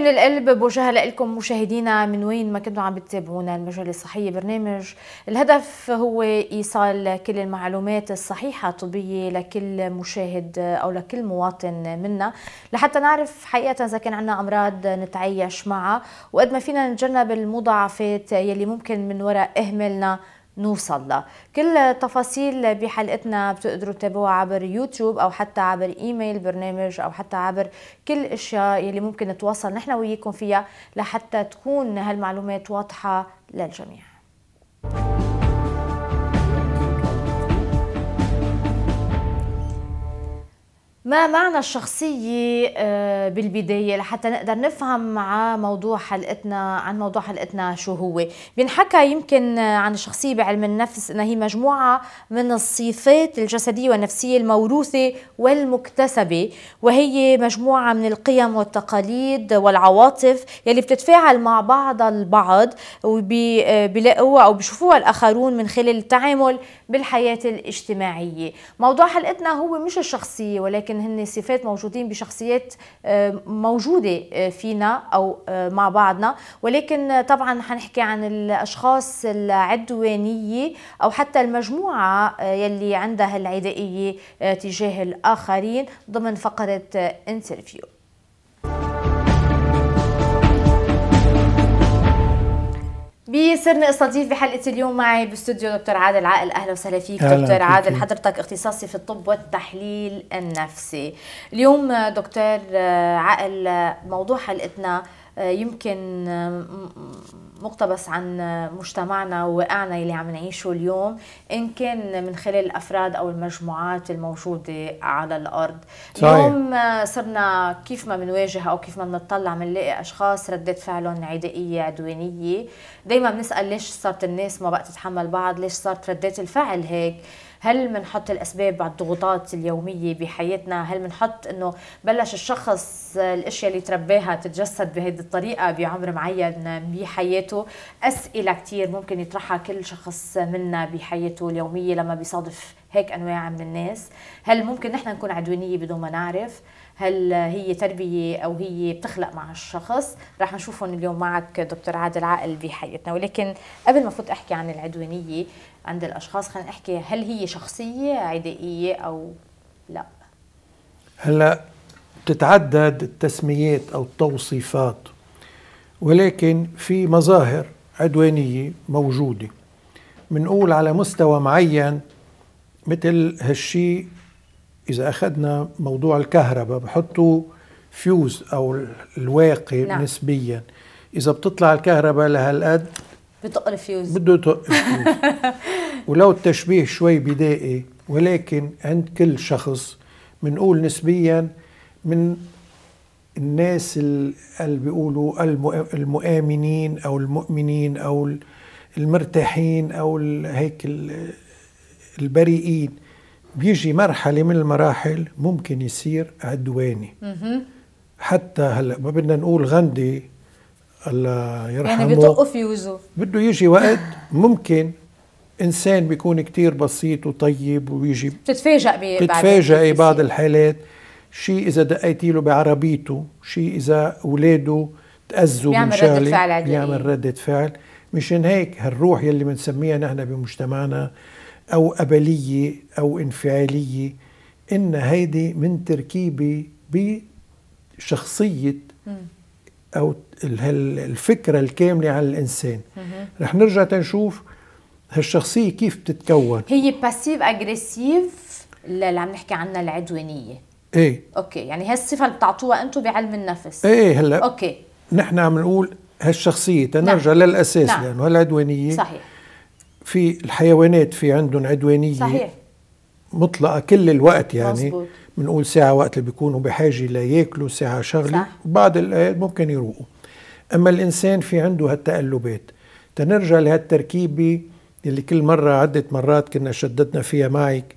من القلب بوجهها لكم مشاهدينا من وين ما كنتوا عم بتتابعونا المجله الصحيه برنامج الهدف هو ايصال كل المعلومات الصحيحه الطبيه لكل مشاهد او لكل مواطن منا لحتى نعرف حقيقه اذا كان عندنا امراض نتعايش معها وقد ما فينا نتجنب المضاعفات يلي ممكن من وراء اهمالنا نوصل لها كل تفاصيل بحلقتنا بتقدروا تتابعوها عبر يوتيوب او حتى عبر ايميل برنامج او حتى عبر كل اشياء يلي ممكن نتواصل نحن وياكم فيها لحتى تكون هالمعلومات واضحه للجميع ما معنى الشخصية آه، بالبداية لحتى نقدر نفهم مع موضوع حلقتنا عن موضوع حلقتنا شو هو بينحكى يمكن عن الشخصية بعلم النفس أنها هي مجموعة من الصفات الجسدية والنفسية الموروثة والمكتسبة وهي مجموعة من القيم والتقاليد والعواطف يلي بتتفاعل مع بعض البعض وبيلاقوها آه، أو بيشوفوها الآخرون من خلال التعامل بالحياة الاجتماعية موضوع حلقتنا هو مش الشخصية ولكن ولكن هن صفات موجودين بشخصيات آه، موجودة آه، فينا أو آه، مع بعضنا ولكن طبعا حنحكي عن الأشخاص العدوانية أو حتى المجموعة يلي عندها العدائية تجاه الآخرين ضمن فقرة انترفيو بيسرني استضيف بحلقه اليوم معي باستوديو دكتور عادل عاقل اهلا وسهلا فيك أهلا دكتور عادل حضرتك اختصاصي في الطب والتحليل النفسي اليوم دكتور عاقل موضوع حلقتنا آه، يمكن آه، مقتبس عن آه، مجتمعنا وواقعنا اللي عم نعيشه اليوم ان كان من خلال الافراد او المجموعات الموجوده على الارض صحيح. اليوم صرنا كيف ما بنواجه او كيف ما بنطلع بنلاقي اشخاص ردات فعلهم عدائيه عدوانيه دائما بنسال ليش صارت الناس ما بقى تتحمل بعض ليش صارت ردات الفعل هيك هل بنحط الاسباب على الضغوطات اليوميه بحياتنا هل بنحط انه بلش الشخص الاشياء اللي ترباها تتجسد بهذه الطريقه بعمر معين بحياته اسئله كثير ممكن يطرحها كل شخص منا بحياته اليوميه لما بيصادف هيك انواع من الناس هل ممكن نحن نكون عدوانيه بدون ما نعرف هل هي تربيه او هي بتخلق مع الشخص راح نشوفهم اليوم معك دكتور عادل عاقل بحياتنا ولكن قبل ما فوت احكي عن العدوانيه عند الاشخاص خلينا نحكي هل هي شخصيه عدائيه او لا هلا بتتعدد التسميات او التوصيفات ولكن في مظاهر عدوانيه موجوده بنقول على مستوى معين مثل هالشيء إذا أخذنا موضوع الكهرباء بحطوا فيوز أو الواقي نعم. نسبيا إذا بتطلع الكهرباء لهالقد بتق الفيوز بده يطق الفيوز ولو التشبيه شوي بدائي ولكن عند كل شخص بنقول نسبيا من الناس اللي بيقولوا المؤمنين او المؤمنين او المرتاحين او هيك البريئين بيجي مرحلة من المراحل ممكن يصير عدواني حتى هلا ما بدنا نقول غندي الله يرحمه يعني بتوقف يوزو بده يجي وقت ممكن انسان بيكون كتير بسيط وطيب ويجي بتتفاجئ بتتفاجئي بعض الحالات شيء اذا دقيتي له بعربيته شيء اذا اولاده تاذوا من شغله بيعمل ردة فعل مشان هيك هالروح يلي بنسميها نحن بمجتمعنا أو أبلية أو انفعالية إن هيدي من تركيبة بشخصية أو الفكرة الكاملة عن الإنسان رح نرجع تنشوف هالشخصية كيف بتتكون هي باسيف أجريسيف اللي عم نحكي عنها العدوانية ايه اوكي يعني هالصفة اللي بتعطوها انتم بعلم النفس ايه هلا اوكي نحن عم نقول هالشخصية تنرجع نعم. للأساس نعم. لأنه هالعدوانية صحيح في الحيوانات في عندهم عدوانيه صحيح مطلقه كل الوقت يعني بنقول ساعه وقت اللي بيكونوا بحاجه لياكلوا ساعه شغله بعض الآيات ممكن يروقوا اما الانسان في عنده هالتقلبات تنرجع لهالتركيبه اللي كل مره عده مرات كنا شددنا فيها معك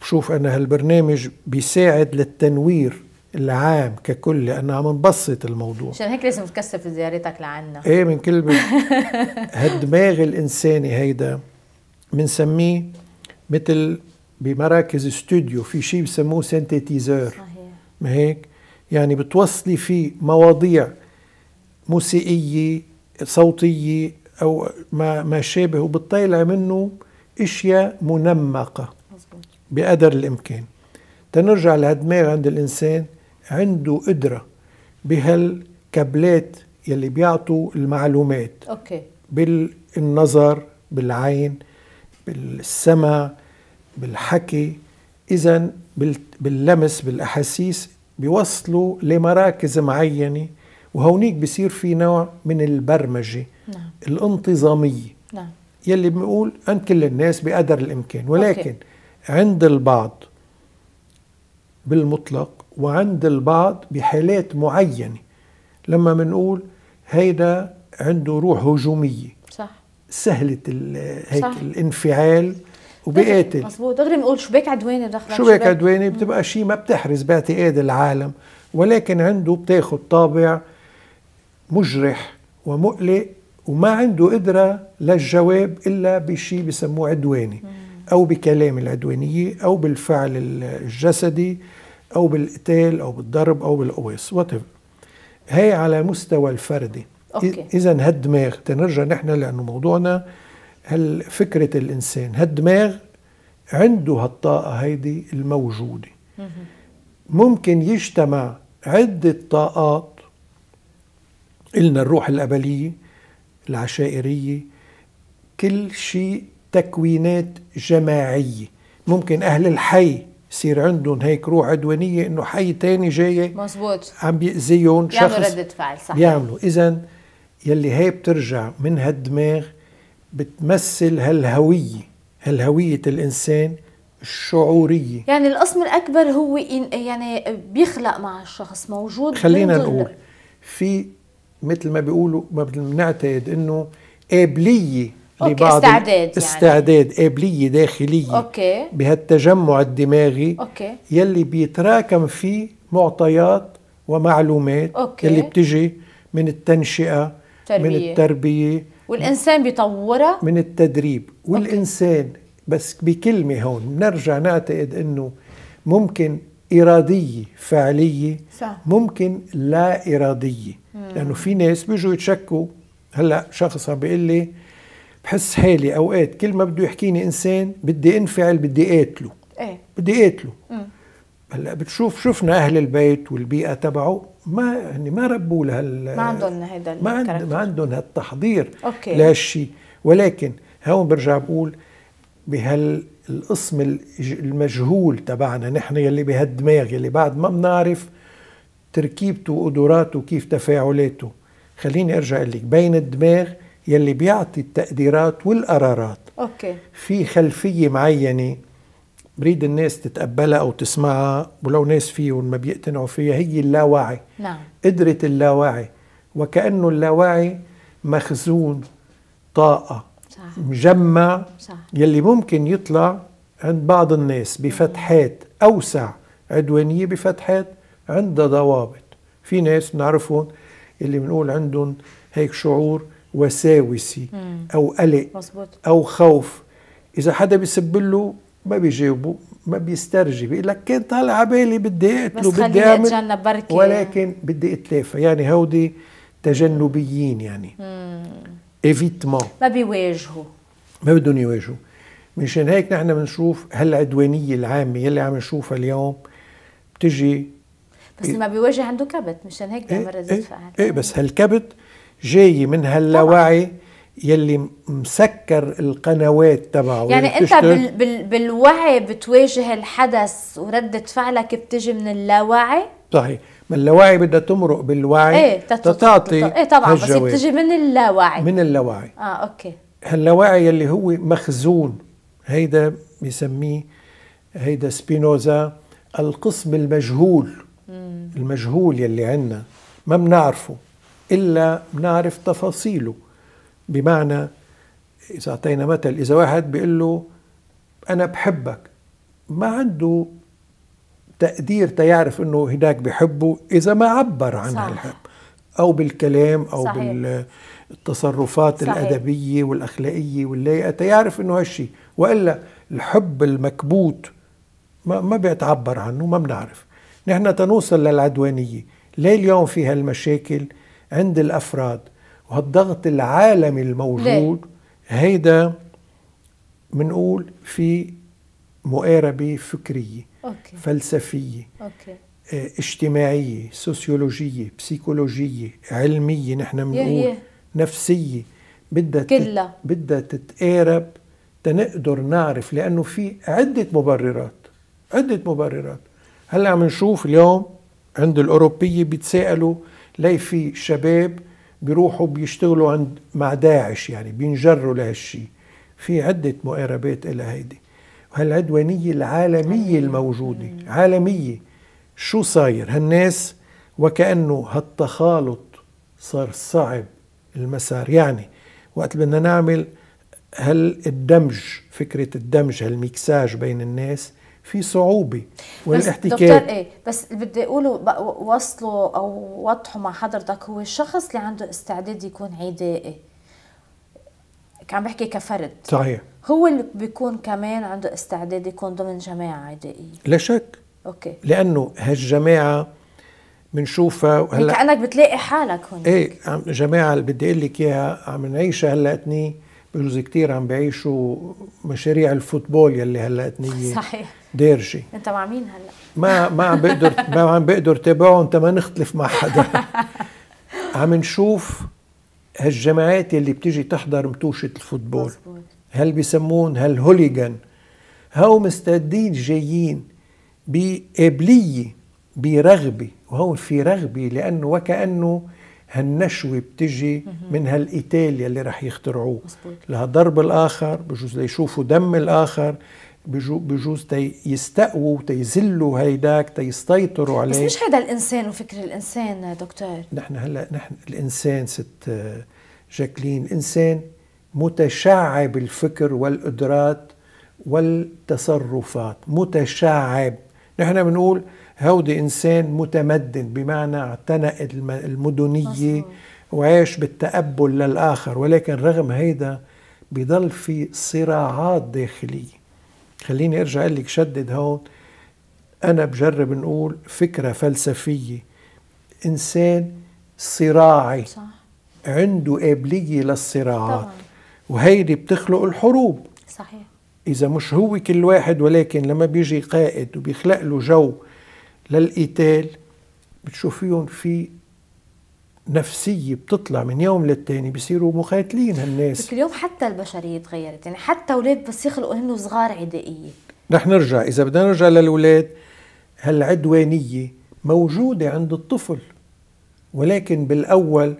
بشوف ان هالبرنامج بيساعد للتنوير العام ككل لانها منبسط الموضوع عشان هيك لازم تكثر في زيارتك لعنا ايه من كلمه هالدماغ الانساني هيدا بنسميه مثل بمراكز استوديو في شيء بسموه سنتيتيزر صحيح ما هيك يعني بتوصلي فيه مواضيع موسيقيه صوتيه او ما ما شابه وبتطلع منه اشياء منمقه بقدر الامكان تنرجع لهالدماغ عند الانسان عنده قدره بهالكابلات يلي بيعطوا المعلومات اوكي بالنظر بالعين بالسمع بالحكي اذا باللمس بالاحاسيس بيوصلوا لمراكز معينه وهونيك بصير في نوع من البرمجه نعم. الانتظاميه نعم. يلي بنقول عند كل الناس بقدر الامكان ولكن أوكي. عند البعض بالمطلق وعند البعض بحالات معينة لما بنقول هيدا عنده روح هجومية صح سهلة هيك صح. الانفعال وبيقاتل مضبوط دغري بنقول بيك عدواني شو بيك عدواني بتبقى شيء ما بتحرز باعتقاد العالم ولكن عنده بتاخد طابع مجرح ومقلق وما عنده قدرة للجواب إلا بشيء بسموه عدواني أو بكلام العدوانية أو بالفعل الجسدي او بالقتال او بالضرب او بالقويص وات هي على مستوى الفردي اذا هالدماغ تنرجع نحن لانه موضوعنا هل فكره الانسان هالدماغ عنده هالطاقه هيدي الموجوده ممكن يجتمع عده طاقات إلنا الروح الأبلية العشائرية كل شيء تكوينات جماعية ممكن أهل الحي يصير عندهم هيك روح عدوانيه انه حي تاني جاي مزبوط عم بيأذيهم شخص يعملوا رده فعل صحيح بيعملوا اذا يلي هي بترجع من هالدماغ بتمثل هالهويه هالهويه الانسان الشعوريه يعني القسم الاكبر هو يعني بيخلق مع الشخص موجود خلينا نقول في مثل ما بيقولوا ما بنعتقد انه قابليه لبعض استعداد يعني. استعداد قابلية داخلية أوكي. بهالتجمع الدماغي أوكي. يلي بيتراكم فيه معطيات ومعلومات أوكي. يلي بتجي من التنشئة تربية. من التربية والإنسان بيطورها من التدريب والإنسان أوكي. بس بكلمة هون بنرجع نعتقد أنه ممكن إرادية فعلية صح. ممكن لا إرادية مم. لأنه في ناس بيجوا يتشكوا هلا شخص عم بيقول لي بحس حالي اوقات كل ما بده يحكيني انسان بدي انفعل بدي قاتله ايه بدي قاتله هلا بتشوف شفنا اهل البيت والبيئه تبعه ما يعني ما ربوا لهال ما عندهم هيدا ما, ما عندهم هالتحضير أوكي. لهالشيء ولكن هون برجع بقول بهالقسم المجهول تبعنا نحن يلي بهالدماغ يلي بعد ما بنعرف تركيبته وقدراته وكيف تفاعلاته خليني ارجع لك بين الدماغ يلي بيعطي التقديرات والقرارات أوكي. في خلفية معينة بريد الناس تتقبلها أو تسمعها ولو ناس فيهم ما بيقتنعوا فيها هي اللاوعي نعم. قدرة اللاوعي وكأنه اللاوعي مخزون طاقة صح. مجمع صح. يلي ممكن يطلع عند بعض الناس بفتحات أوسع عدوانية بفتحات عندها ضوابط في ناس بنعرفهم اللي بنقول عندهم هيك شعور وساوسي مم. او قلق مصبوط. او خوف اذا حدا بيسب له ما بيجاوبه ما بيسترجي بيقول لك كان طالع على بالي بدي اقتله بدي اعمل بركي ولكن بدي اتلافى يعني هودي تجنبيين يعني ايفيتمون ما بيواجهوا ما بدهم يواجهوا مشان هيك نحن بنشوف هالعدوانيه العامه يلي عم نشوفها اليوم بتجي بس إيه ما بيواجه عنده كبت مشان هيك دائما إيه، رزق إيه، فعل إيه بس هالكبت جاي من هاللاوعي يلي مسكر القنوات تبعه يعني انت بال بال بالوعي بتواجه الحدث وردة فعلك بتجي من اللاوعي صحيح ما اللاوعي بدها تمرق بالوعي ايه تتعطي ايه طبعا بس بتجي من اللاوعي من اللاوعي اه اوكي هاللاوعي يلي هو مخزون هيدا بيسميه هيدا سبينوزا القسم المجهول مم. المجهول يلي عندنا ما بنعرفه إلا نعرف تفاصيله بمعنى إذا أعطينا مثل إذا واحد بيقول له أنا بحبك ما عنده تقدير تيعرف أنه هناك بحبه إذا ما عبر عن صح. الحب أو بالكلام أو صحيح. بالتصرفات صحيح. الأدبية والأخلاقية واللايقة تيعرف أنه هالشي وإلا الحب المكبوت ما, ما بيتعبر عنه ما بنعرف نحن تنوصل للعدوانية ليه اليوم في هالمشاكل عند الافراد وهالضغط العالمي الموجود هيدا بنقول في مقاربه فكريه أوكي. فلسفيه أوكي. آه، اجتماعيه سوسيولوجيه بسيكولوجيه علميه نحن بنقول نفسيه بدها كلها بدها تتقارب تنقدر نعرف لانه في عده مبررات عده مبررات هلا عم نشوف اليوم عند الاوروبيه بيتساءلوا لاقي في شباب بيروحوا بيشتغلوا عند مع داعش يعني بينجروا لهالشيء في عدة مقاربات إلى هيدي وهالعدوانية العالمية الموجودة عالمية شو صاير هالناس وكأنه هالتخالط صار صعب المسار يعني وقت بدنا نعمل هالدمج فكرة الدمج هالميكساج بين الناس في صعوبه والاحتكاك بس دكتور ايه بس بدي اقوله وصله او وضحه مع حضرتك هو الشخص اللي عنده استعداد يكون عدائي عم بحكي كفرد صحيح هو اللي بيكون كمان عنده استعداد يكون ضمن جماعه عدائيه لا شك اوكي لانه هالجماعه بنشوفها هلا يعني كانك بتلاقي حالك هون ايه جماعه اللي بدي اقول لك اياها عم نعيشها هلا اتنين بجوز كتير عم بيعيشوا مشاريع الفوتبول يلي هلا اتنيه صحيح ديرجي انت مع مين هلا؟ ما ما عم بقدر ما عم بقدر تابعهم ما نختلف مع حدا عم نشوف هالجماعات اللي بتيجي تحضر متوشة الفوتبول مزبوط. هل بسمون هل هوليغان هاو مستعدين جايين بقابلية برغبة وهو في رغبة لأنه وكأنه هالنشوه بتجي من هالقتال يلي رح يخترعوه لها ضرب الاخر بجوز ليشوفوا دم الاخر بجوز تي يستقووا تيذلوا هيداك تيسيطروا عليه بس مش هيدا الانسان وفكر الانسان دكتور نحن هلا نحن الانسان ست آه، جاكلين الانسان متشعب الفكر والقدرات والتصرفات متشعب نحن بنقول هودي إنسان متمدن بمعنى اعتنق المدنية وعاش بالتقبل للآخر ولكن رغم هيدا بضل في صراعات داخلية خليني أرجع لك شدد هون أنا بجرب نقول فكرة فلسفية إنسان صراعي صح. عنده قابلية للصراعات طبعا. وهيدي بتخلق الحروب صحيح إذا مش هو كل واحد ولكن لما بيجي قائد وبيخلق له جو للقتال بتشوفيهم في نفسية بتطلع من يوم للتاني بصيروا مقاتلين هالناس بس اليوم حتى البشرية تغيرت يعني حتى أولاد بس يخلقوا هن صغار عدائية رح نرجع إذا بدنا نرجع للأولاد هالعدوانية موجودة عند الطفل ولكن بالأول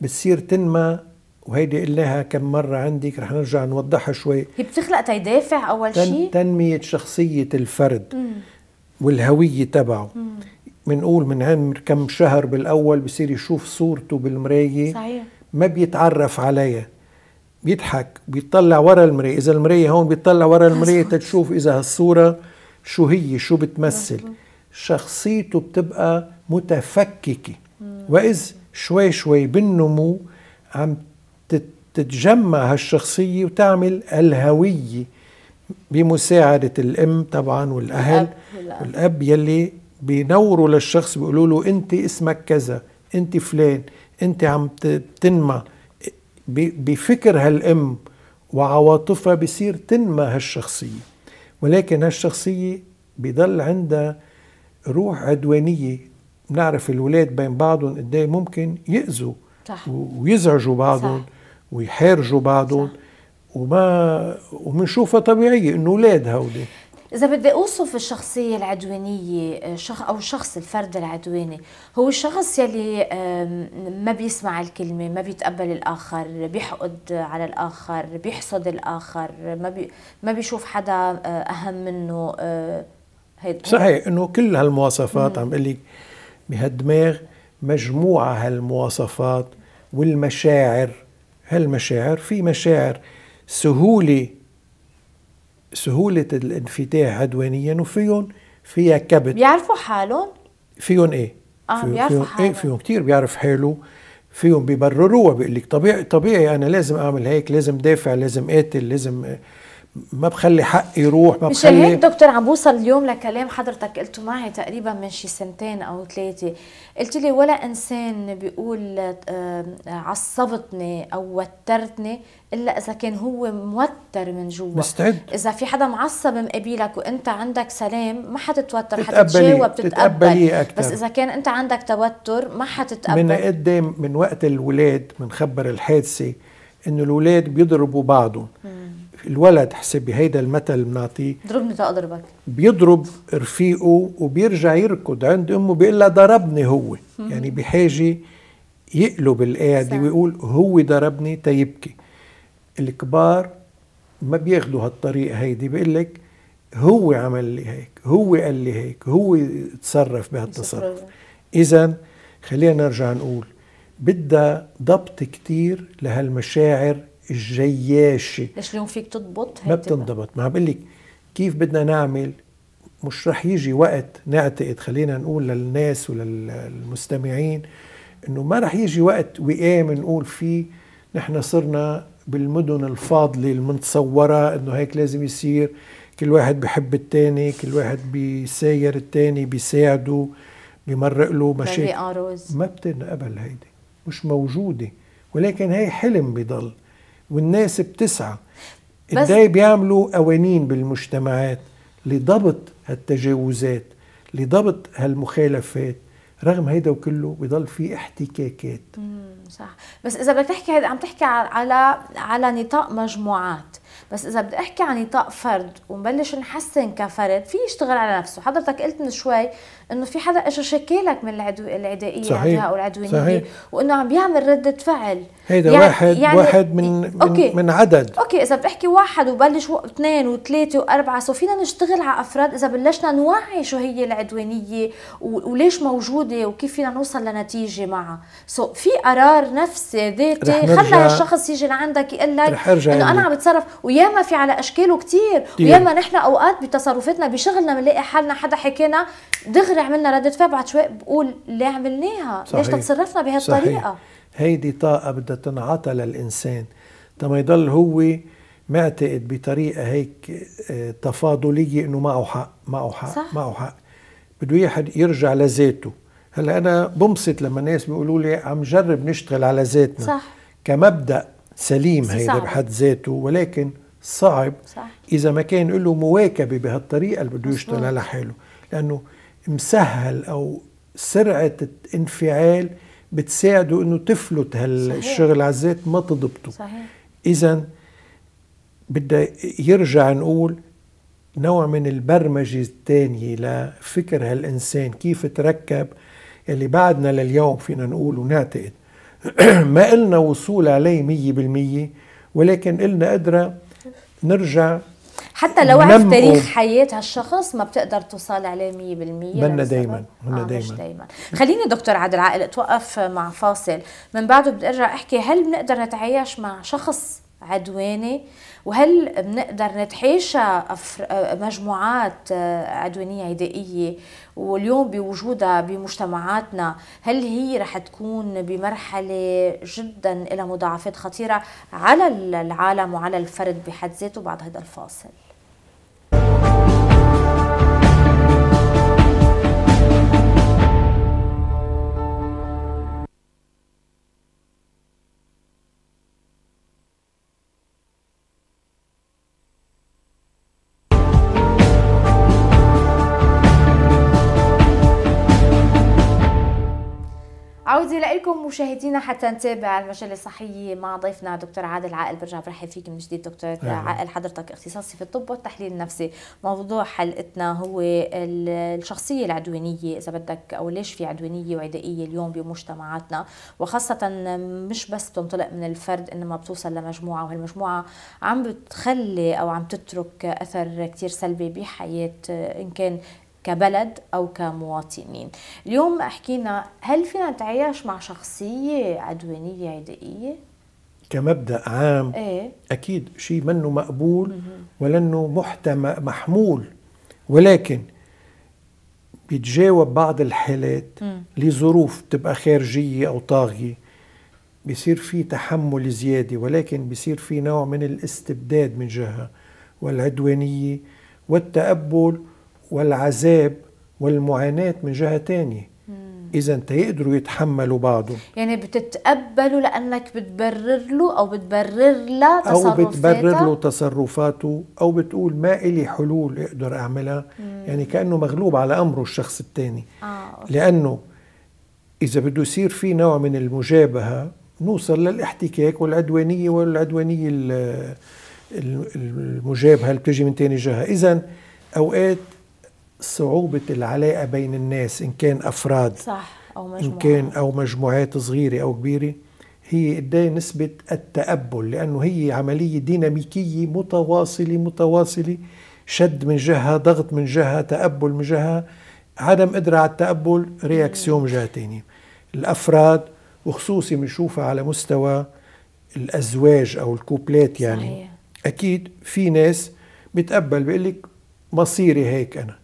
بتصير تنمى وهيدي قلناها كم مرة عندك رح نرجع نوضحها شوي هي بتخلق تدافع أول شيء تنمية شخصية الفرد مم. والهويه تبعه بنقول من هم كم شهر بالاول بصير يشوف صورته بالمرايه صحيح ما بيتعرف عليها بيضحك بيطلع ورا المرايه اذا المرايه هون بيطلع ورا المرايه تشوف اذا هالصوره شو هي شو بتمثل شخصيته بتبقى متفككه واذ شوي شوي بالنمو عم تتجمع هالشخصيه وتعمل الهويه بمساعدة الأم طبعا والأهل والأب, والأب يلي بينوروا للشخص بيقولوا له أنت اسمك كذا أنت فلان أنت عم تنمى بفكر هالأم وعواطفها بصير تنمى هالشخصية ولكن هالشخصية بضل عندها روح عدوانية بنعرف الولاد بين بعضهم قد إيه ممكن يأذوا صح. ويزعجوا بعضهم ويحارجوا بعضهم وما وبنشوفها طبيعيه انه اولاد هودي إذا بدي أوصف الشخصية العدوانية شخ أو شخص الفرد العدواني هو الشخص يلي ما بيسمع الكلمة ما بيتقبل الآخر بيحقد على الآخر بيحصد الآخر ما, بي ما بيشوف حدا آه، أهم منه آه، هيد صحيح إنه كل هالمواصفات عم بقول لك بهالدماغ مجموعة هالمواصفات والمشاعر هالمشاعر في مشاعر سهولة سهولة الانفتاح عدوانيا وفيهم فيها كبت بيعرفوا حالهم؟ فيهم ايه؟ اه فيهم بيعرفوا فيهم إيه، حالهم ايه فيهم كثير بيعرف حاله فيهم بيبرروها بيقول لك طبيعي طبيعي انا لازم اعمل هيك لازم دافع لازم قاتل لازم ما بخلي حقي يروح ما مش بخلي هيك دكتور عم بوصل اليوم لكلام حضرتك قلته معي تقريبا من شي سنتين او ثلاثه قلت لي ولا انسان بيقول آه، عصبتني او وترتني الا اذا كان هو موتر من جوا مستعد اذا في حدا معصب مقابلك وانت عندك سلام ما حتتوتر حتتجاوب تتقبلي أكتر. بس اذا كان انت عندك توتر ما حتتقبل من قدام من وقت الولاد بنخبر الحادثه انه الولاد بيضربوا بعضهم الولد حسب بهيدا المثل بنعطيه ضربني تأضربك بيضرب رفيقه وبيرجع يركض عند امه بيقول لها ضربني هو يعني بحاجه يقلب القاعده ويقول هو ضربني تيبكي الكبار ما بياخذوا هالطريقه هيدي بيقول لك هو عمل لي هيك هو قال لي هيك هو تصرف بهالتصرف اذا خلينا نرجع نقول بدها ضبط كتير لهالمشاعر الجياشه ليش اليوم فيك تضبط ما بتنضبط ما عم بقول لك كيف بدنا نعمل مش رح يجي وقت نعتقد خلينا نقول للناس وللمستمعين انه ما رح يجي وقت وقام نقول فيه نحن صرنا بالمدن الفاضلة المتصورة انه هيك لازم يصير كل واحد بحب التاني كل واحد بيساير التاني بيساعده بمرق له مشاكل ما بتنقبل هيدي مش موجودة ولكن هي حلم بضل والناس بتسعى ازاي بيعملوا قوانين بالمجتمعات لضبط هالتجاوزات لضبط هالمخالفات رغم هيدا وكله بضل في احتكاكات صح بس اذا بدك تحكي عم تحكي على على نطاق مجموعات بس اذا بدي احكي عن نطاق فرد ونبلش نحسن كفرد في يشتغل على نفسه حضرتك قلت من شوي انه في حدا اجى شكالك من العدو العدائيه صحيح. العدوانيه صحيح. وانه عم بيعمل رده فعل هيدا يعني واحد يعني واحد من إيه، من, أوكي. من عدد اوكي اذا بتحكي واحد وبلش اثنين وثلاثه واربعه سو فينا نشتغل على افراد اذا بلشنا نوعي شو هي العدوانيه وليش موجوده وكيف فينا نوصل لنتيجه معها سو في قرار نفسي ذاتي خلى الشخص يجي لعندك يقول لك انه انا عم بتصرف ويا وياما في على اشكاله كثير وياما نحن اوقات بتصرفاتنا بشغلنا بنلاقي حالنا حدا حكينا دغري عملنا رده فعل بعد شوي بقول ليه عملناها؟ ليش تصرفنا بهالطريقه؟ هيدي طاقه بدها تنعطى للانسان تما يضل هو معتقد بطريقه هيك آه، تفاضليه انه معه حق معه حق صح. معه حق بده يحد يرجع لذاته هلا انا بنبسط لما الناس بيقولوا لي عم جرب نشتغل على ذاتنا صح كمبدا سليم هيدا بحد ذاته ولكن صعب صح. اذا ما كان له مواكبه بهالطريقه اللي بده يشتغل على حاله لانه مسهل او سرعه الانفعال بتساعده انه تفلت هالشغل على الذات ما تضبطه صحيح اذا بدي يرجع نقول نوع من البرمجه الثانيه لفكر هالانسان كيف تركب اللي بعدنا لليوم فينا نقول ونعتقد ما قلنا وصول عليه مية بالمية ولكن قلنا قدرة نرجع حتى لو عرف تاريخ حياة هالشخص ما بتقدر توصل عليه 100% منا دايما منا آه دايما دايما خليني دكتور عادل عائل اتوقف مع فاصل من بعده بدي ارجع احكي هل بنقدر نتعايش مع شخص عدواني وهل بنقدر نتحاشى مجموعات عدوانيه عدائيه واليوم بوجودها بمجتمعاتنا هل هي رح تكون بمرحلة جدا إلى مضاعفات خطيرة على العالم وعلى الفرد بحد ذاته بعد هذا الفاصل بكم مشاهدينا حتى نتابع المجال الصحيه مع ضيفنا دكتور عادل عائل برجع برحب فيك من جديد دكتور أهلا. عائل حضرتك اختصاصي في الطب والتحليل النفسي موضوع حلقتنا هو الشخصيه العدوانيه اذا بدك او ليش في عدوانيه وعدائيه اليوم بمجتمعاتنا وخاصه مش بس تنطلق من الفرد انما بتوصل لمجموعه وهالمجموعه عم بتخلي او عم تترك اثر كثير سلبي بحياه ان كان كبلد أو كمواطنين اليوم أحكينا هل فينا نتعايش مع شخصية عدوانية عدائية؟ كمبدا عام إيه؟ اكيد شيء منه مقبول ولانه محتمى محمول ولكن بيتجاوب بعض الحالات لظروف بتبقى خارجيه او طاغيه بصير في تحمل زياده ولكن بصير في نوع من الاستبداد من جهه والعدوانيه والتقبل والعذاب والمعاناة من جهة تانية إذا تيقدروا يتحملوا بعضه يعني بتتقبله لأنك بتبرر له أو بتبرر له تصرفاته أو بتبرر له تصرفاته أو بتقول ما إلي حلول أقدر أعملها مم. يعني كأنه مغلوب على أمره الشخص الثاني آه. لأنه إذا بده يصير في نوع من المجابهة نوصل للاحتكاك والعدوانية والعدوانية المجابهة اللي بتجي من تاني جهة إذا أوقات صعوبة العلاقة بين الناس إن كان أفراد صح أو مجموعات إن كان أو مجموعات صغيرة أو كبيرة هي قديه نسبة التقبل لأنه هي عملية ديناميكية متواصلة متواصلة شد من جهة ضغط من جهة تقبل من جهة عدم قدرة على التقبل رياكسيون من جهة تانية الأفراد وخصوصي بنشوفها على مستوى الأزواج أو الكوبلات يعني صحيح. أكيد في ناس بتقبل بيقول لك مصيري هيك أنا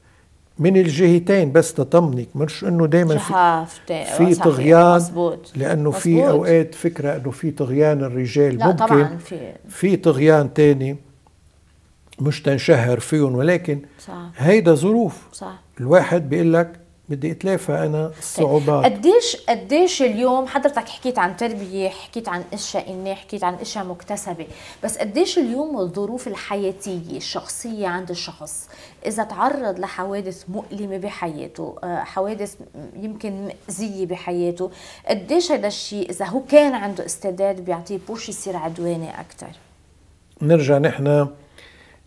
من الجهتين بس تطمنك مش انه دائما في طغيان مزبوط. لانه في اوقات فكره انه في طغيان الرجال لا ممكن طبعا في في طغيان تاني مش تنشهر فيهم ولكن صح. هيدا ظروف صح. الواحد بيقول لك بدي اتلافى انا طيب، الصعوبات قديش قديش اليوم حضرتك حكيت عن تربيه حكيت عن اشياء اني حكيت عن اشياء مكتسبه بس قديش اليوم الظروف الحياتيه الشخصيه عند الشخص اذا تعرض لحوادث مؤلمه بحياته آه، حوادث يمكن مأذيه بحياته قديش هذا الشيء اذا هو كان عنده استعداد بيعطيه بوش يصير عدواني اكثر نرجع نحن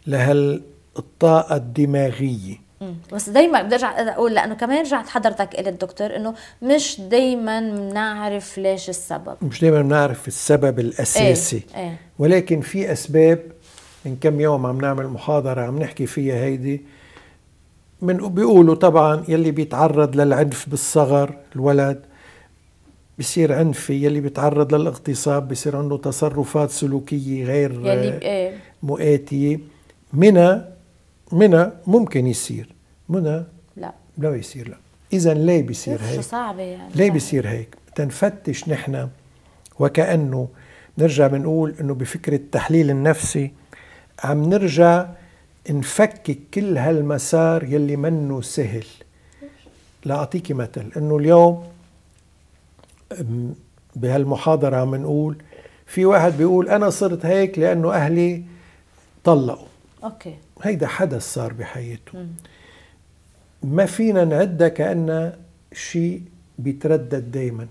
لهالطاقه الدماغيه بس دايما بدي ارجع اقول لانه كمان رجعت حضرتك قلت دكتور انه مش دايما بنعرف ليش السبب مش دايما بنعرف السبب الاساسي ايه. ايه. ولكن في اسباب من كم يوم عم نعمل محاضره عم نحكي فيها هيدي من بيقولوا طبعا يلي بيتعرض للعنف بالصغر الولد بصير عنفي يلي بيتعرض للاغتصاب بصير عنده تصرفات سلوكيه غير يلي يعني، ايه. مؤاتيه منها منى ممكن يصير منى لا لا يصير لا اذا ليه بيصير هيك صعبه يعني ليه بيصير هيك تنفتش نحن وكانه نرجع بنقول انه بفكره التحليل النفسي عم نرجع نفكك كل هالمسار يلي منه سهل لاعطيكي مثل انه اليوم بهالمحاضره عم نقول في واحد بيقول انا صرت هيك لانه اهلي طلقوا اوكي هيدا حدث صار بحياته ما فينا نعدها كأنها شيء بيتردد دايما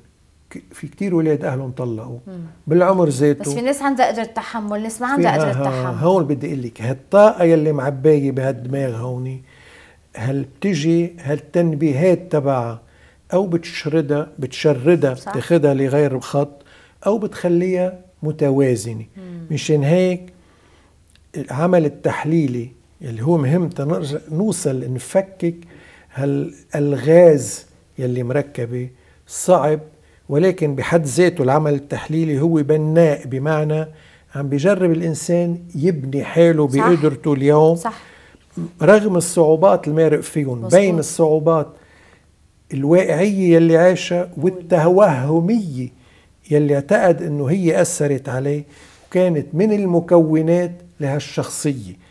في كتير ولاد اهلهم طلقوا بالعمر ذاته بس في ناس عندها قدره تحمل ناس ما عندها قدره تحمل هون بدي اقول لك هالطاقه يلي معبايه بهالدماغ هون هل بتجي هالتنبيهات تبعها او بتشردها بتشردها بتاخذها لغير الخط او بتخليها متوازنه مشان هيك العمل التحليلي اللي هو مهم نوصل نفكك هالالغاز يلي مركبه صعب ولكن بحد ذاته العمل التحليلي هو بناء بمعنى عم بيجرب الانسان يبني حاله بقدرته اليوم صح رغم الصعوبات المارق فيهم مصدر. بين الصعوبات الواقعيه يلي عاشها والتوهميه يلي اعتقد انه هي اثرت عليه وكانت من المكونات لهالشخصيه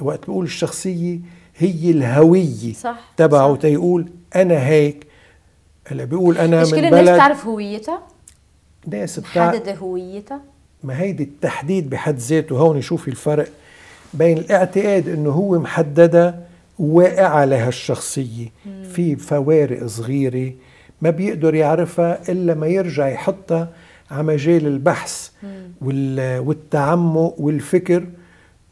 وقت بقول الشخصيه هي الهويه صح تبعه تيقول انا هيك هلا بيقول انا مش من كل الناس بتعرف هويتها؟ ناس حدد هويتها؟ ما هيدي التحديد بحد ذاته هون شوفي الفرق بين الاعتقاد انه هو محدده واقعه لهالشخصيه في فوارق صغيره ما بيقدر يعرفها الا ما يرجع يحطها على مجال البحث والتعمق والفكر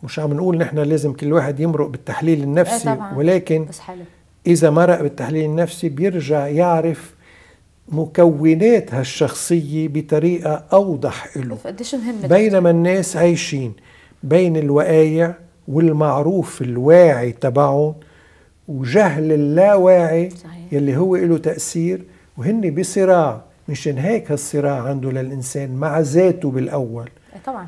مش عم نقول نحن لازم كل واحد يمرق بالتحليل النفسي طبعاً. ولكن بس حلو. اذا مرق بالتحليل النفسي بيرجع يعرف مكونات هالشخصية بطريقة أوضح له بينما الناس عايشين بين الوقايع والمعروف الواعي تبعهم وجهل اللاواعي صحيح. يلي هو له تأثير وهن بصراع مشان هيك هالصراع عنده للإنسان مع ذاته بالأول إيه طبعا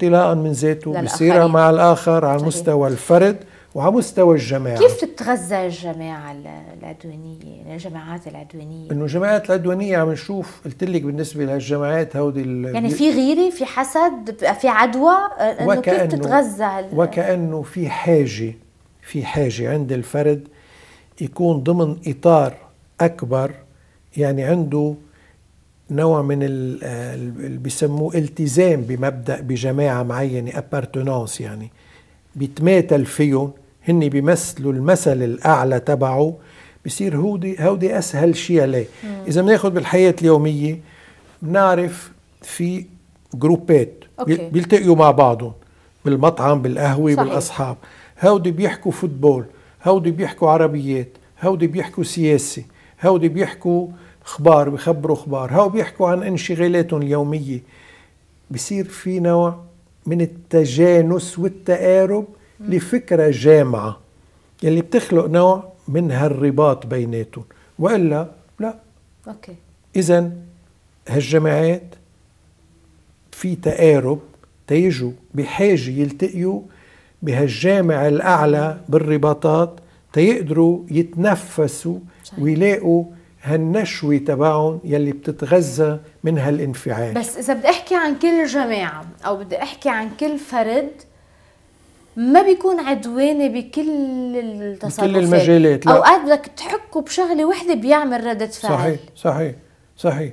طلاء من ذاته بصيرها مع الاخر على مستوى الفرد وعلى مستوى الجماعه كيف تتغذى الجماعه العدوانيه الجماعات العدوانيه انه الجماعات العدوانيه عم نشوف قلت لك بالنسبه لهالجماعات هودي يعني في غيره في حسد في عدوى آه، انه كيف تتغذى وكانه في حاجه في حاجه عند الفرد يكون ضمن اطار اكبر يعني عنده نوع من اللي بيسموه التزام بمبدا بجماعه معينه ابارتونانس يعني بيتماثل فيهم هن بيمثلوا المثل الاعلى تبعه بصير هودي هودي اسهل شيء عليه اذا بناخذ بالحياه اليوميه بنعرف في جروبات أوكي. بيلتقيوا مع بعضهم بالمطعم بالقهوه صحيح. بالاصحاب هودي بيحكوا فوتبول هودي بيحكوا عربيات هودي بيحكوا سياسه هودي بيحكوا آه اخبار بخبروا اخبار هاو بيحكوا عن انشغالاتهم اليوميه بصير في نوع من التجانس والتقارب لفكره جامعه يلي بتخلق نوع من هالرباط بيناتهم والا لا اوكي اذا هالجماعات في تقارب تيجوا بحاجه يلتقيوا بهالجامع الاعلى بالرباطات تيقدروا يتنفسوا ويلاقوا هالنشوة تبعهم يلي بتتغذى من هالانفعال بس إذا بدي أحكي عن كل جماعة أو بدي أحكي عن كل فرد ما بيكون عدواني بكل التصرفات بكل المجالات لا. أوقات بدك تحكه بشغلة وحدة بيعمل ردة فعل صحيح صحيح صحيح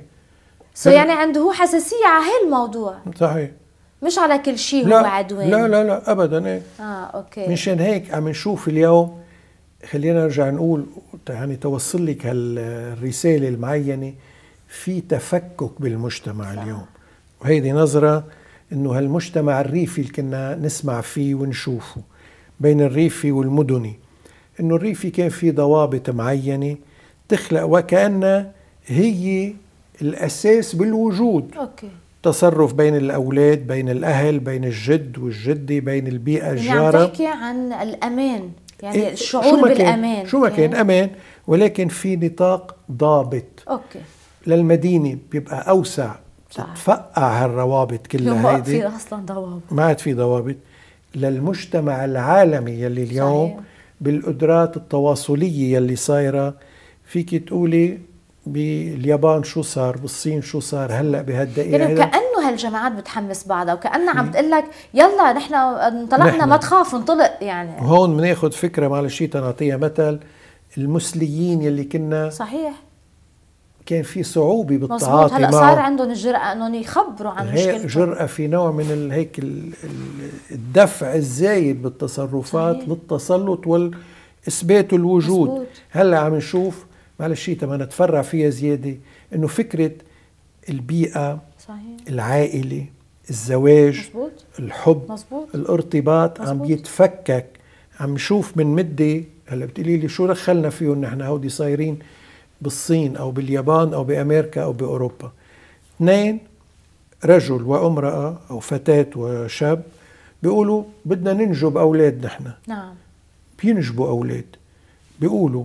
سو يعني عنده هو حساسية على هالموضوع صحيح مش على كل شيء هو عدواني لا لا لا أبدا إيه. آه أوكي مشان هيك عم نشوف اليوم خلينا نرجع نقول يعني توصل لك هالرسالة المعينة في تفكك بالمجتمع صح. اليوم وهيدي نظرة انه هالمجتمع الريفي اللي كنا نسمع فيه ونشوفه بين الريفي والمدني انه الريفي كان في ضوابط معينة تخلق وكأنها هي الأساس بالوجود أوكي. تصرف بين الأولاد بين الأهل بين الجد والجدي بين البيئة يعني الجارة يعني تحكي عن الأمان يعني إيه، الشعور شو بالامان شو ما كان امان ولكن في نطاق ضابط اوكي للمدينه بيبقى اوسع تتفقع هالروابط كلها هيدي ما عاد في اصلا ضوابط ما عاد في ضوابط للمجتمع العالمي يلي اليوم صحيح. بالقدرات التواصليه يلي صايره فيك تقولي باليابان شو صار بالصين شو صار هلا بهالدقيقه يعني كانه هالجماعات بتحمس بعضها وكانها عم تقول لك يلا نحن انطلقنا ما تخاف انطلق يعني هون بناخذ فكره معلش تنعطيها مثل المثليين يلي كنا صحيح كان في صعوبه بالتعاطي مزبوط. هلا معه. صار عندهم الجرأه انهم يخبروا عن مشكلتهم جرأه في نوع من هيك الدفع الزايد بالتصرفات صحيح. للتسلط والاثبات الوجود مزبوط. هلا عم نشوف معلش تما نتفرع فيها زياده انه فكره البيئه صحيح. العائلة الزواج مزبوط. الحب مزبوط. الارتباط مزبوط. عم يتفكك عم نشوف من مدة هلا بتقولي لي شو دخلنا فيهم نحن هودي صايرين بالصين او باليابان او بامريكا او باوروبا اثنين رجل وامرأة او فتاة وشاب بيقولوا بدنا ننجب اولاد نحن نعم بينجبوا اولاد بيقولوا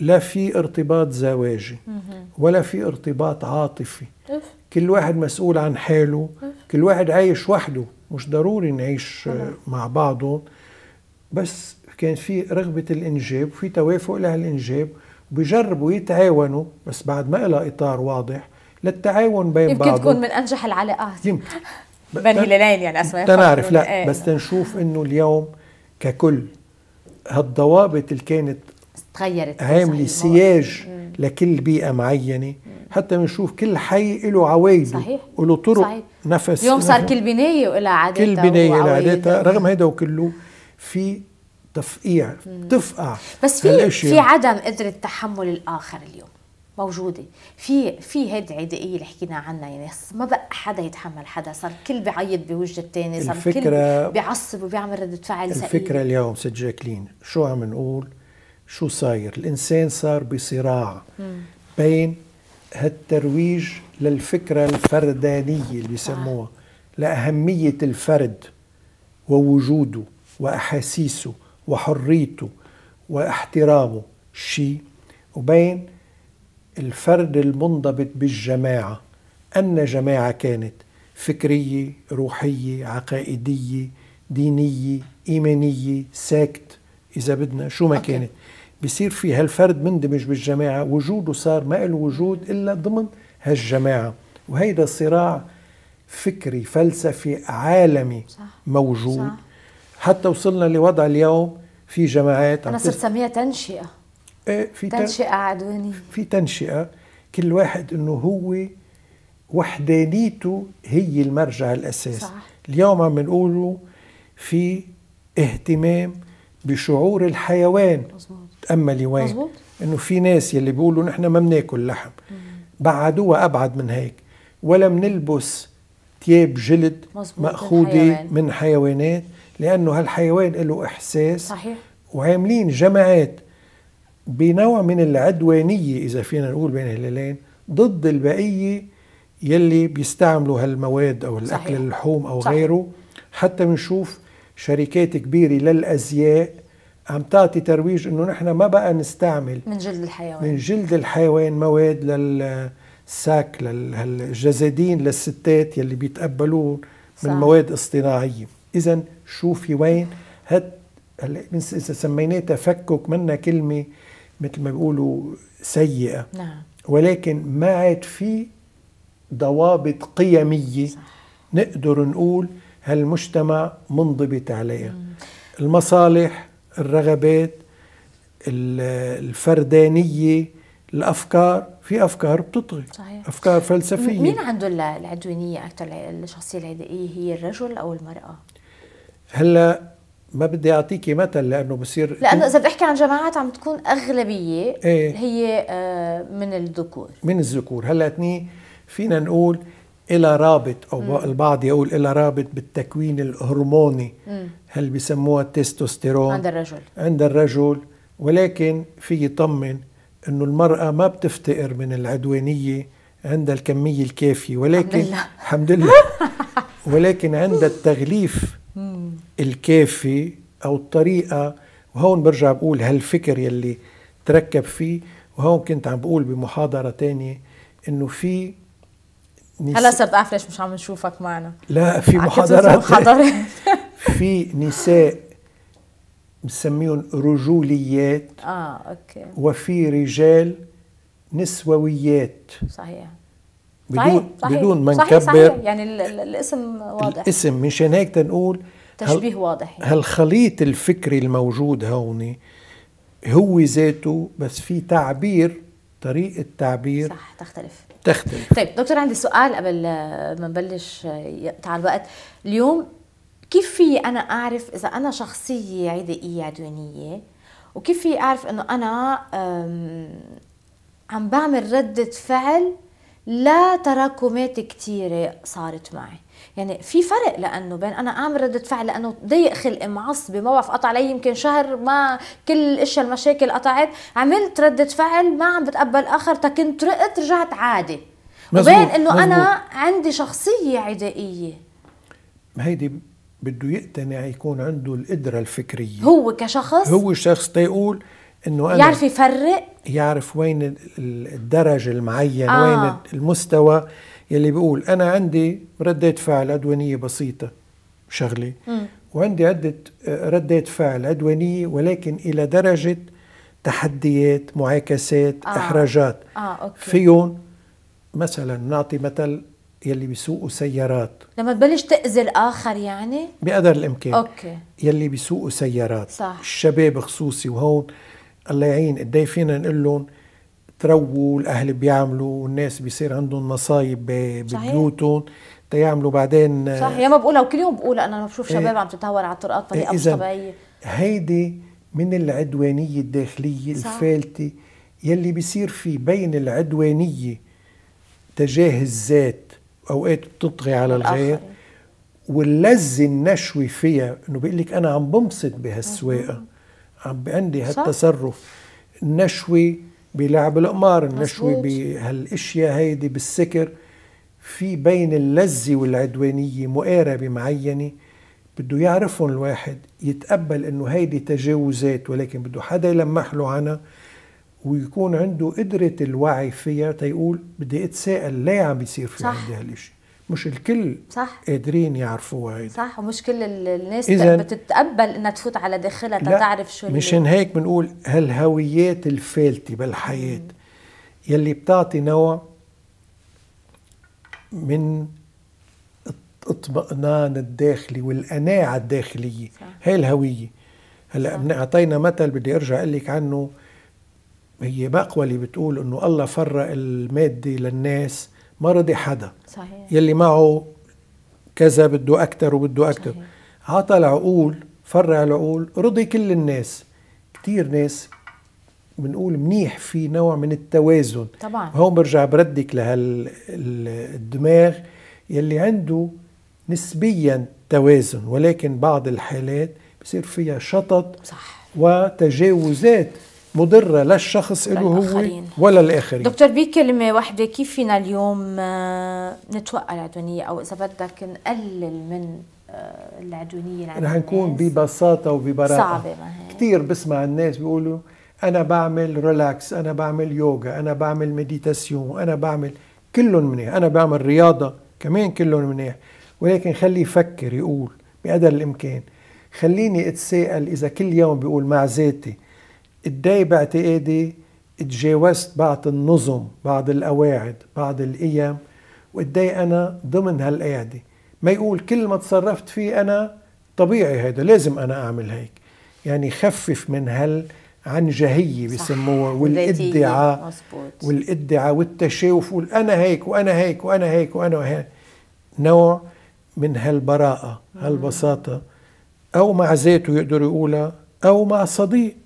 لا في ارتباط زواجي ولا في ارتباط عاطفي كل واحد مسؤول عن حاله كل واحد عايش وحده مش ضروري نعيش مع بعضه بس كان في رغبة الإنجاب وفي توافق لهالإنجاب بيجربوا يتعاونوا بس بعد ما إلى إطار واضح للتعاون بين يمكن بعضهم يمكن تكون من أنجح العلاقات يمكن بين هلالين يعني أسماء تنعرف لا آه. بس تنشوف إنه اليوم ككل هالضوابط اللي كانت تغيرت عاملة سياج مم. لكل بيئه معينه حتى بنشوف كل حي له عوايده صحيح وله طرق صحيح. نفس اليوم صار كل بنايه ولها عاداتها كل بنايه لها عاداتها رغم هيدا وكله في تفقيع بتفقع بس في في عدم قدره تحمل الاخر اليوم موجوده في في هيدي العدائيه اللي حكينا عنها يعني ما بقى حدا يتحمل حدا صار كل بيعيط بوجه الثاني صار الفكرة كل بيعصب وبيعمل رده فعل الفكره سئيل. اليوم سجاكلين جاكلين شو عم نقول شو صاير الإنسان صار بصراع بين هالترويج للفكرة الفردانية اللي بيسموها لأهمية الفرد ووجوده وأحاسيسه وحريته واحترامه شيء وبين الفرد المنضبط بالجماعة أن جماعة كانت فكرية روحية عقائدية دينية إيمانية ساكت إذا بدنا شو ما أوكي. كانت بصير في هالفرد مندمج بالجماعة وجوده صار ما له وجود إلا ضمن هالجماعة وهيدا صراع فكري فلسفي عالمي صح. موجود صح. حتى وصلنا لوضع اليوم في جماعات أنا صرت سميها تنشئة ايه في تنشئة عدوانية في تنشئة كل واحد انه هو وحدانيته هي المرجع الاساسي صح. اليوم عم نقوله في اهتمام بشعور الحيوان مزمون. تتاملي وين مزبوط. انه في ناس يلي بيقولوا نحن ما بناكل لحم بعدوها ابعد من هيك ولا بنلبس تياب جلد مأخوذة من حيوانات لأنه هالحيوان له إحساس صحيح. وعاملين جماعات بنوع من العدوانية إذا فينا نقول بين هلالين ضد البقية يلي بيستعملوا هالمواد أو الأكل صحيح. اللحوم أو صحيح. غيره حتى بنشوف شركات كبيرة للأزياء عم تعطي ترويج انه نحن ما بقى نستعمل من جلد الحيوان من جلد الحيوان مواد للساك للجزادين للستات يلي بيتقبلوه من مواد اصطناعيه اذا شوفي وين هاد هلا اذا سميناه تفكك منا كلمه مثل ما بيقولوا سيئه نعم. ولكن ما عاد في ضوابط قيميه صح. نقدر نقول هالمجتمع منضبط عليها المصالح الرغبات الفردانية الأفكار في أفكار بتطغي صحيح. أفكار فلسفية مين عنده العدوانية أكثر الشخصية العدائية هي الرجل أو المرأة؟ هلا ما بدي اعطيكي مثل لانه بصير لانه اذا بحكي عن جماعات عم تكون اغلبيه ايه؟ هي آه، من الذكور من الذكور هلا فينا نقول إلى رابط أو مم. البعض يقول إلى رابط بالتكوين الهرموني مم. هل بيسموها التستوستيرون عند الرجل عند الرجل ولكن في يطمن أنه المرأة ما بتفتقر من العدوانية عند الكمية الكافية ولكن الحمد لله, الحمد لله ولكن عند التغليف مم. الكافي أو الطريقة وهون برجع بقول هالفكر يلي تركب فيه وهون كنت عم بقول بمحاضرة تانية أنه في هلا صرت اعرف ليش مش عم نشوفك معنا لا في محاضرات في نساء بنسميهم رجوليات اه اوكي وفي رجال نسويات صحيح بدون صحيح. بدون ما نكبر صحيح. صحيح. يعني الاسم واضح الاسم مشان هيك تنقول تشبيه واضح يعني. هالخليط الفكري الموجود هون هو ذاته بس في تعبير طريقة تعبير صح تختلف تختلف طيب دكتور عندي سؤال قبل آه، ما نبلش آه، يقطع الوقت اليوم كيف في انا اعرف اذا انا شخصيه عدائيه عدوانيه وكيف في اعرف انه انا عم بعمل رده فعل لا تراكمات كثيرة صارت معي يعني في فرق لانه بين انا اعمل رده فعل لانه ضيق خلقي معصبه ما بعرف قطع علي يمكن شهر ما كل الاشياء المشاكل قطعت عملت رده فعل ما عم بتقبل اخر تكنت رقت رجعت عادي وبين انه انا عندي شخصيه عدائيه ما هيدي بده يقتنع يكون عنده القدره الفكريه هو كشخص هو شخص تيقول انه أنا يعرف يفرق يعرف وين الدرج المعين آه. وين المستوى يلي بيقول انا عندي ردة فعل عدوانيه بسيطه شغله وعندي عده آه، ردة فعل عدوانيه ولكن الى درجه تحديات معاكسات آه. احراجات آه. أوكي. فيهم مثلا نعطي مثل يلي بيسوقوا سيارات لما تبلش تأذي الآخر يعني؟ بقدر الإمكان أوكي يلي بيسوقوا سيارات صح الشباب خصوصي وهون الله يعين قد فينا نقول لهم ترووا الاهل بيعملوا والناس بيصير عندهم مصايب ببيوتهم تيعملوا بعدين صح ياما بقولها وكل يوم بقولها انا بشوف إيه. شباب عم تتهور على الطرقات طريقه مش طبيعيه هيدي من العدوانيه الداخليه الفالته يلي بيصير في بين العدوانيه تجاه الذات اوقات بتطغي على الغير واللذه النشوي فيها انه بيقول لك انا عم بنبسط بهالسواقه عم عندي هالتصرف النشوي بلعب القمار النشوي بهالاشياء هيدي بالسكر في بين اللذة والعدوانية مقاربة معينة بده يعرفهم الواحد يتقبل انه هيدي تجاوزات ولكن بده حدا يلمح له عنها ويكون عنده قدرة الوعي فيها تيقول بدي اتساءل ليه عم بيصير في عندي هالشيء مش الكل صح قادرين يعرفوها هيدا. صح ومش كل الناس بتتقبل انها تفوت على داخلها تتعرف شو مشان هيك بنقول هالهويات الفالته بالحياه يلي بتعطي نوع من الاطمئنان الداخلي والقناعه الداخليه صح. هي الهويه هلا اعطينا مثل بدي ارجع اقول لك عنه هي مقوله بتقول انه الله فرق الماده للناس ما رضي حدا صحيح يلي معه كذا بده أكتر وبده أكتر صحيح. عطى العقول فرع العقول رضي كل الناس كتير ناس بنقول منيح في نوع من التوازن طبعا هون برجع بردك لهالدماغ يلي عنده نسبيا توازن ولكن بعض الحالات بصير فيها شطط صح وتجاوزات مضرة لا الشخص له هو ولا الآخرين دكتور بكلمة واحدة كيف فينا اليوم آه، نتوقع العدوانية أو إذا بدك نقلل من آه، العدوانية اللي رح نكون ببساطة وببراءة صعبة ما هي كثير بسمع الناس بيقولوا أنا بعمل ريلاكس أنا بعمل يوغا أنا بعمل مديتاسيون أنا بعمل كلهم منيح أنا بعمل رياضة كمان كلهم منيح ولكن خليه يفكر يقول بقدر الإمكان خليني أتساءل إذا كل يوم بيقول مع ذاتي قدي باعتقادي تجاوزت بعض النظم بعض القواعد بعض القيم وقدي أنا ضمن هالقاعدة ما يقول كل ما تصرفت فيه أنا طبيعي هيدا لازم أنا أعمل هيك يعني خفف من هال جهية بسموها والادعاء والادعاء والتشاوف وأنا هيك وأنا هيك وأنا هيك وأنا هيك نوع من هالبراءة هالبساطة أو مع ذاته يقدر يقولها أو مع صديق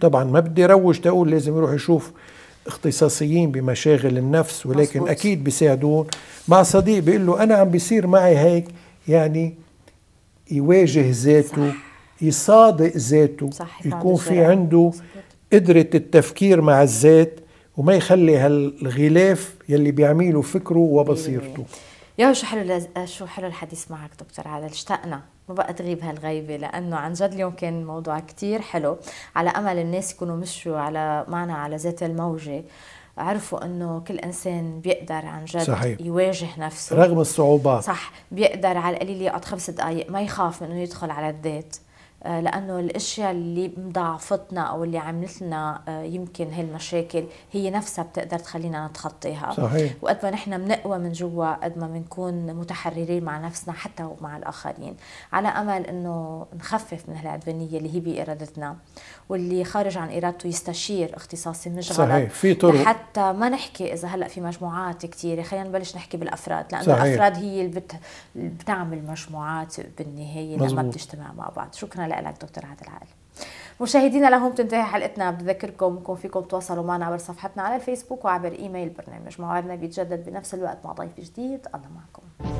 طبعا ما بدي روج تقول لازم يروح يشوف اختصاصيين بمشاغل النفس ولكن مصبوط. اكيد بيساعدون مع صديق بيقول له انا عم بيصير معي هيك يعني يواجه ذاته صح. يصادق ذاته صح. يكون في عنده قدرة التفكير مع الذات وما يخلي هالغلاف يلي بيعمله فكره وبصيرته يا شو حلو شو حلو الحديث معك دكتور عادل اشتقنا ما بقى تغيب هالغيبة لأنه عن جد اليوم كان موضوع كتير حلو على أمل الناس يكونوا مشوا على معنا على ذات الموجة عرفوا انه كل انسان بيقدر عن جد صحيح. يواجه نفسه رغم الصعوبات صح بيقدر على القليل يقعد خمس دقائق ما يخاف من انه يدخل على الذات آه، لانه الاشياء اللي مضاعفتنا او اللي عملت لنا آه، يمكن هالمشاكل هي نفسها بتقدر تخلينا نتخطيها صحيح وقد ما نحن بنقوى من جوا قد ما بنكون متحررين مع نفسنا حتى ومع الاخرين على امل انه نخفف من هالعدوانيه اللي هي بارادتنا واللي خارج عن ارادته يستشير اختصاصي مش صحيح في طرق حتى ما نحكي اذا هلا في مجموعات كثيره خلينا نبلش نحكي بالافراد لانه صحيح. الافراد هي اللي بت... بتعمل مجموعات بالنهايه مزبوط. لما بتجتمع مع بعض شكرا لك دكتور عادل عقل مشاهدينا لهم تنتهي حلقتنا بتذكركم بكون فيكم تواصلوا معنا عبر صفحتنا على الفيسبوك وعبر ايميل برنامج موعدنا بيتجدد بنفس الوقت مع ضيف جديد الله معكم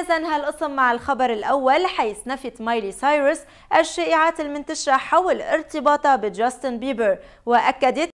إذا هالقسم مع الخبر الأول حيث نفت مايلي سايروس الشائعات المنتشرة حول ارتباطها بجاستن بيبر وأكدت